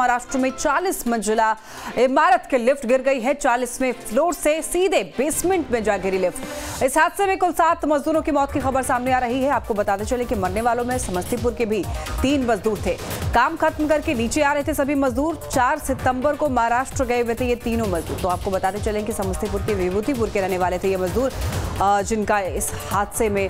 महाराष्ट्र में 40 मंजिला इमारत के लिफ्ट गिर गई है 40वें फ्लोर से सीधे बेसमेंट में जा गिरी लिफ्ट इस हादसे में कुल सात मजदूरों की मौत की खबर सामने आ रही है आपको बताते चले कि मरने वालों में समस्तीपुर के भी तीन मजदूर थे काम खत्म करके नीचे आ रहे थे सभी मजदूर चार सितंबर को महाराष्ट्र गए हुए थे ये तीनों मजदूर तो आपको बताते चले कि समस्तीपुर के विभूतिपुर के रहने वाले थे ये मजदूर जिनका इस हादसे में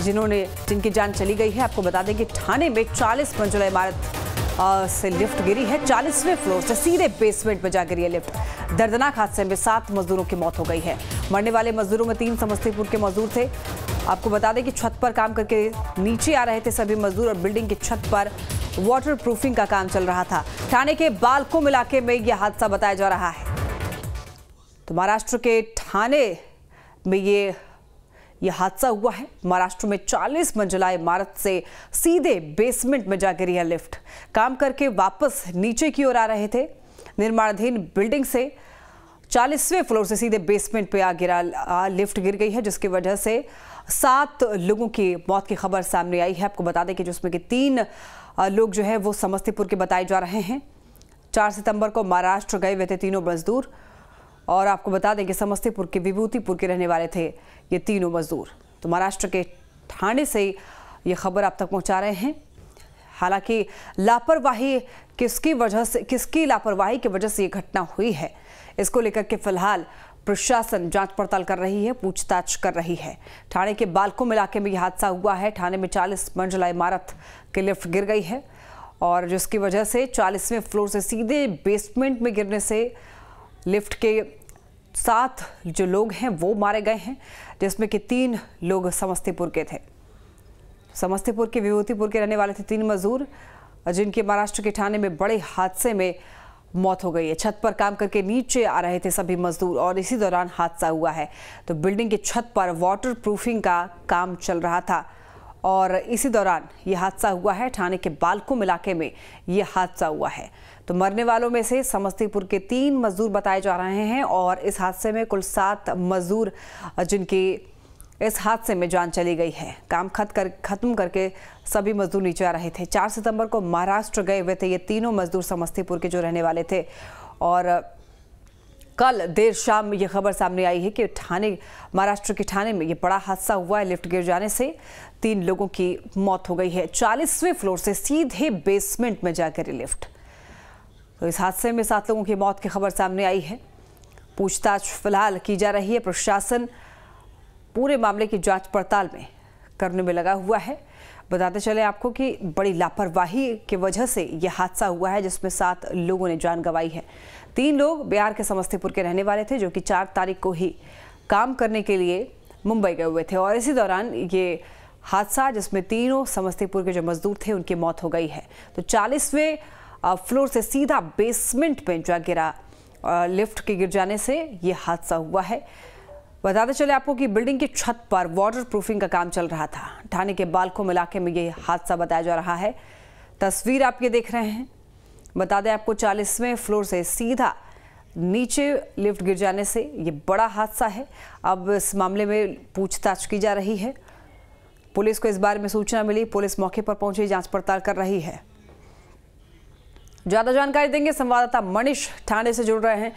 जिन्होंने जिनकी जान चली गई है आपको बता दें कि थाने में 40 मंजिला इमारत से लिफ्ट गिरी है चालीसवें फ्लोर से सीधे बेसमेंट में जा गिरी है लिफ्ट दर्दनाक हादसे में सात मजदूरों की मौत हो गई है मरने वाले मजदूरों में तीन समस्तीपुर के मजदूर थे आपको बता दें कि छत पर काम करके नीचे आ रहे थे सभी मजदूर और बिल्डिंग की छत पर वाटर प्रूफिंग का काम चल रहा था थाने के बालकुम इलाके में यह हादसा बताया जा रहा है तो महाराष्ट्र के थाने में ये यह हादसा हुआ है महाराष्ट्र में 40 मंजिला इमारत से सीधे बेसमेंट में जा गिरी है लिफ्ट काम करके वापस नीचे की ओर आ रहे थे निर्माणाधीन बिल्डिंग से चालीसवें फ्लोर से सीधे बेसमेंट पे आ गिरा आ, लिफ्ट गिर गई है जिसकी वजह से सात लोगों की मौत की खबर सामने आई है आपको बता दें कि जिसमें कि तीन लोग जो है वो समस्तीपुर के बताए जा रहे हैं चार सितंबर को महाराष्ट्र गए हुए थे तीनों मजदूर और आपको बता दें कि समस्तीपुर के विभूतिपुर के रहने वाले थे ये तीनों मजदूर तो महाराष्ट्र के ठाणे से ये खबर आप तक पहुंचा रहे हैं हालांकि लापरवाही किसकी वजह से किसकी लापरवाही की वजह से ये घटना हुई है इसको लेकर के फिलहाल प्रशासन जांच पड़ताल कर रही है पूछताछ कर रही है थाने के बालकुम इलाके में यह हादसा हुआ है थाने में 40 मंजिला इमारत की लिफ्ट गिर गई है और जिसकी वजह से 40वें फ्लोर से सीधे बेसमेंट में गिरने से लिफ्ट के सात जो लोग हैं वो मारे गए हैं जिसमें कि तीन लोग समस्तीपुर के थे समस्तीपुर के विभूतिपुर के रहने वाले थे तीन मजदूर जिनके महाराष्ट्र के ठाणे में बड़े हादसे में मौत हो गई है छत पर काम करके नीचे आ रहे थे सभी मजदूर और इसी दौरान हादसा हुआ है तो बिल्डिंग की छत पर वाटर प्रूफिंग का काम चल रहा था और इसी दौरान ये हादसा हुआ है थाने के बालकुम इलाके में ये हादसा हुआ है तो मरने वालों में से समस्तीपुर के तीन मजदूर बताए जा रहे हैं और इस हादसे में कुल सात मजदूर जिनकी इस हादसे में जान चली गई है काम खत कर खत्म करके सभी मजदूर नीचे आ रहे थे चार सितंबर को महाराष्ट्र गए हुए थे ये तीनों मजदूर समस्तीपुर के जो रहने वाले थे और कल देर शाम ये खबर सामने आई है कि ठाणे महाराष्ट्र के ठाणे में ये बड़ा हादसा हुआ है लिफ्ट गिर जाने से तीन लोगों की मौत हो गई है चालीसवें फ्लोर से सीधे बेसमेंट में जाकर लिफ्ट तो इस हादसे में सात लोगों की मौत की खबर सामने आई है पूछताछ फिलहाल की जा रही है प्रशासन पूरे मामले की जांच पड़ताल में करने में लगा हुआ है बताते चले आपको कि बड़ी लापरवाही की वजह से ये हादसा हुआ है जिसमें सात लोगों ने जान गंवाई है तीन लोग बिहार के समस्तीपुर के रहने वाले थे जो कि चार तारीख को ही काम करने के लिए मुंबई गए हुए थे और इसी दौरान ये हादसा जिसमें तीनों समस्तीपुर के जो मजदूर थे उनकी मौत हो गई है तो चालीसवें फ्लोर से सीधा बेसमेंट में जा गिरा लिफ्ट के गिर जाने से ये हादसा हुआ है बताते चले आपको कि बिल्डिंग की छत पर वाटर प्रूफिंग का काम चल रहा था ठाणे के बालकोम इलाके में ये हादसा बताया जा रहा है तस्वीर आप ये देख रहे हैं बता दें आपको चालीसवें फ्लोर से सीधा नीचे लिफ्ट गिर जाने से ये बड़ा हादसा है अब इस मामले में पूछताछ की जा रही है पुलिस को इस बारे में सूचना मिली पुलिस मौके पर पहुंची जांच पड़ताल कर रही है ज्यादा जानकारी देंगे संवाददाता मनीष ठाणे से जुड़ रहे हैं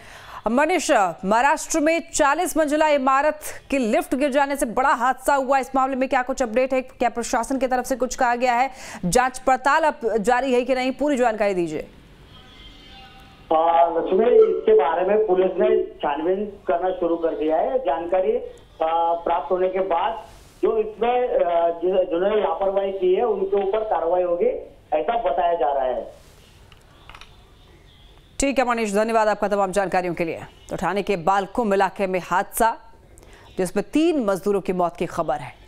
मनीष महाराष्ट्र में 40 मंजिला इमारत की लिफ्ट गिर जाने से बड़ा हादसा हुआ इस मामले में क्या कुछ अपडेट है क्या प्रशासन की तरफ से कुछ कहा गया है जांच पड़ताल अब जारी है कि नहीं पूरी जानकारी दीजिए लक्ष्मी इसके बारे में पुलिस ने छानबीन करना शुरू कर दिया है जानकारी प्राप्त होने के बाद जो इसमें जिन्होंने लापरवाही की है उनके ऊपर कार्रवाई होगी ऐसा बताया जा रहा है ठीक है मनीष धन्यवाद आपका तमाम जानकारियों के लिए तो ठाणे के बालकुम इलाके में हादसा जिसमें तीन मजदूरों की मौत की खबर है